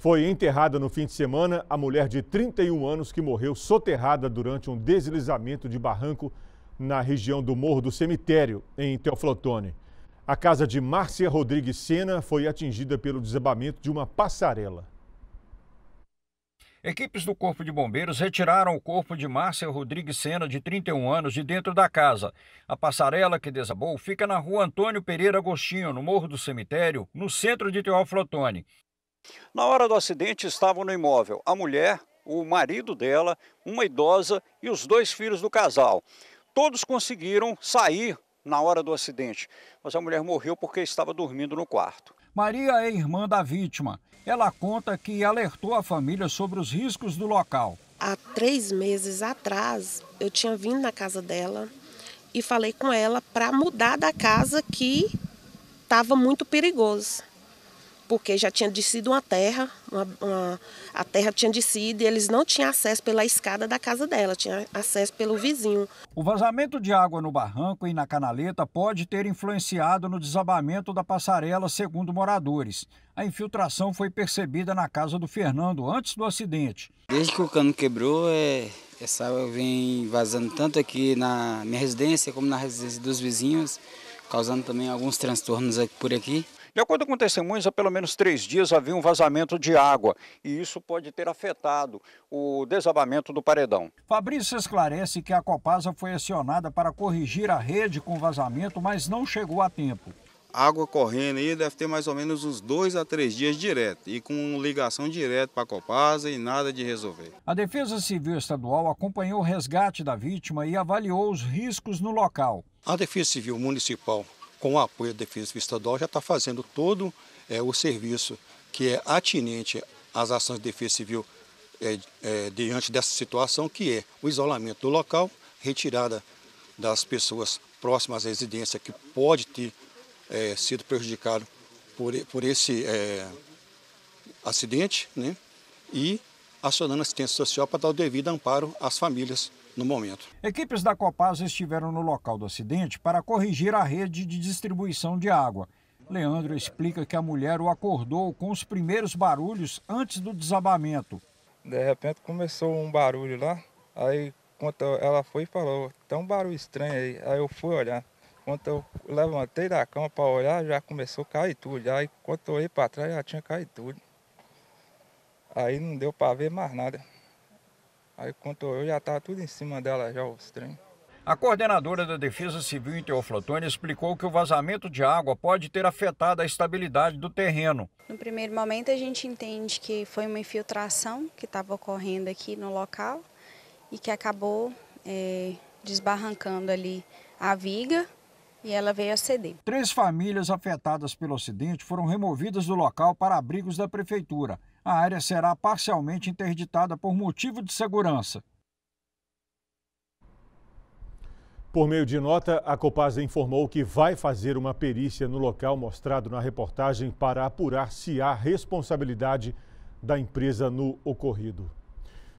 Foi enterrada no fim de semana a mulher de 31 anos que morreu soterrada durante um deslizamento de barranco na região do Morro do Cemitério, em Teoflotone. A casa de Márcia Rodrigues Sena foi atingida pelo desabamento de uma passarela. Equipes do Corpo de Bombeiros retiraram o corpo de Márcia Rodrigues Sena, de 31 anos, de dentro da casa. A passarela que desabou fica na rua Antônio Pereira Agostinho, no Morro do Cemitério, no centro de Teoflotone. Na hora do acidente estavam no imóvel a mulher, o marido dela, uma idosa e os dois filhos do casal. Todos conseguiram sair na hora do acidente, mas a mulher morreu porque estava dormindo no quarto. Maria é irmã da vítima. Ela conta que alertou a família sobre os riscos do local. Há três meses atrás, eu tinha vindo na casa dela e falei com ela para mudar da casa que estava muito perigoso porque já tinha descido uma terra, uma, uma, a terra tinha descido e eles não tinham acesso pela escada da casa dela, tinha acesso pelo vizinho. O vazamento de água no barranco e na canaleta pode ter influenciado no desabamento da passarela, segundo moradores. A infiltração foi percebida na casa do Fernando antes do acidente. Desde que o cano quebrou, é, essa água vem vazando tanto aqui na minha residência como na residência dos vizinhos, causando também alguns transtornos por aqui. De acordo com testemunhas, há pelo menos três dias havia um vazamento de água e isso pode ter afetado o desabamento do paredão. Fabrício esclarece que a Copasa foi acionada para corrigir a rede com vazamento, mas não chegou a tempo. Água correndo aí deve ter mais ou menos uns dois a três dias direto e com ligação direta para a Copasa e nada de resolver. A Defesa Civil Estadual acompanhou o resgate da vítima e avaliou os riscos no local. A Defesa Civil Municipal com o apoio da Defesa Estadual, já está fazendo todo é, o serviço que é atinente às ações de defesa civil é, é, diante dessa situação, que é o isolamento do local, retirada das pessoas próximas à residência que pode ter é, sido prejudicado por, por esse é, acidente, né? e acionando assistência social para dar o devido amparo às famílias no momento. Equipes da Copasa estiveram no local do acidente para corrigir a rede de distribuição de água. Leandro explica que a mulher o acordou com os primeiros barulhos antes do desabamento. De repente começou um barulho lá, aí quando ela foi e falou, tem um barulho estranho aí. Aí eu fui olhar. Quando eu levantei da cama para olhar, já começou a cair tudo. Aí quando eu olhei para trás, já tinha caído tudo. Aí não deu para ver mais nada. Aí quando eu já estava tudo em cima dela já os trem. A coordenadora da Defesa Civil em Teoflotone explicou que o vazamento de água pode ter afetado a estabilidade do terreno. No primeiro momento a gente entende que foi uma infiltração que estava ocorrendo aqui no local e que acabou é, desbarrancando ali a viga e ela veio a ceder. Três famílias afetadas pelo acidente foram removidas do local para abrigos da prefeitura a área será parcialmente interditada por motivo de segurança. Por meio de nota, a Copasa informou que vai fazer uma perícia no local mostrado na reportagem para apurar se há responsabilidade da empresa no ocorrido.